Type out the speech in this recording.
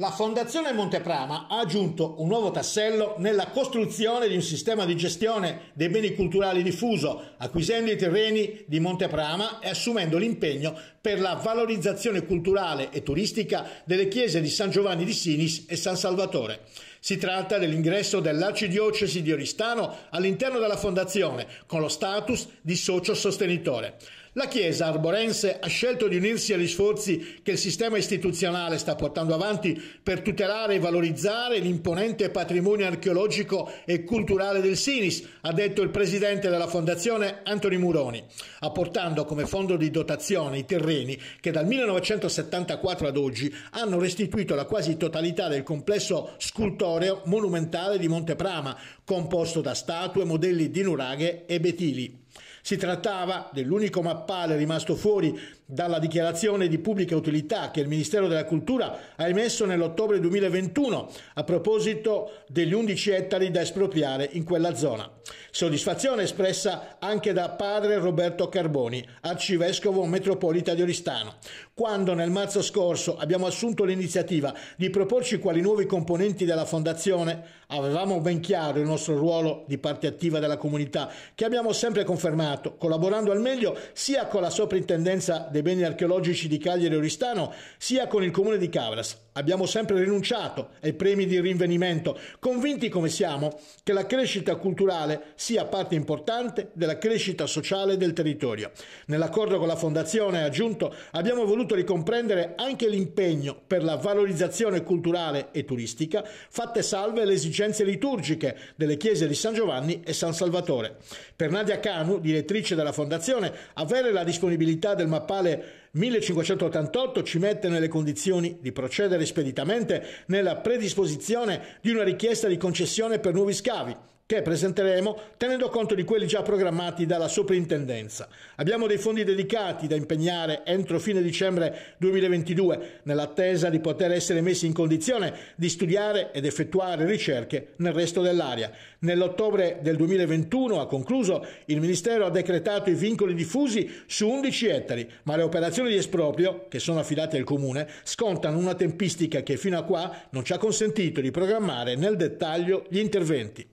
La Fondazione Monteprama ha aggiunto un nuovo tassello nella costruzione di un sistema di gestione dei beni culturali diffuso, acquisendo i terreni di Monteprama e assumendo l'impegno per la valorizzazione culturale e turistica delle chiese di San Giovanni di Sinis e San Salvatore. Si tratta dell'ingresso dell'arcidiocesi di Oristano all'interno della fondazione con lo status di socio sostenitore. La Chiesa arborense ha scelto di unirsi agli sforzi che il sistema istituzionale sta portando avanti per tutelare e valorizzare l'imponente patrimonio archeologico e culturale del Sinis, ha detto il presidente della fondazione Antoni Muroni, apportando come fondo di dotazione i terreni che dal 1974 ad oggi hanno restituito la quasi totalità del complesso scultore coreo monumentale di Monteprama, composto da statue, modelli di nuraghe e betili. Si trattava dell'unico mappale rimasto fuori dalla dichiarazione di pubblica utilità che il Ministero della Cultura ha emesso nell'ottobre 2021 a proposito degli 11 ettari da espropriare in quella zona. Soddisfazione espressa anche da padre Roberto Carboni, arcivescovo metropolita di Oristano, quando nel marzo scorso abbiamo assunto l'iniziativa di proporci quali nuovi componenti della fondazione, avevamo ben chiaro il nostro ruolo di parte attiva della comunità che abbiamo sempre confermato Senato, collaborando al meglio sia con la Soprintendenza dei Beni Archeologici di Cagliari Oristano, sia con il Comune di Cavras. Abbiamo sempre rinunciato ai premi di rinvenimento, convinti come siamo che la crescita culturale sia parte importante della crescita sociale del territorio. Nell'accordo con la Fondazione, aggiunto, abbiamo voluto ricomprendere anche l'impegno per la valorizzazione culturale e turistica, fatte salve le esigenze liturgiche delle chiese di San Giovanni e San Salvatore. Per Nadia Canu, direttore direttrice della fondazione, avere la disponibilità del mappale 1588 ci mette nelle condizioni di procedere speditamente nella predisposizione di una richiesta di concessione per nuovi scavi che presenteremo tenendo conto di quelli già programmati dalla soprintendenza. Abbiamo dei fondi dedicati da impegnare entro fine dicembre 2022 nell'attesa di poter essere messi in condizione di studiare ed effettuare ricerche nel resto dell'area. Nell'ottobre del 2021 ha concluso il Ministero ha decretato i vincoli diffusi su 11 ettari, ma le operazioni di esproprio, che sono affidate al comune, scontano una tempistica che fino a qua non ci ha consentito di programmare nel dettaglio gli interventi.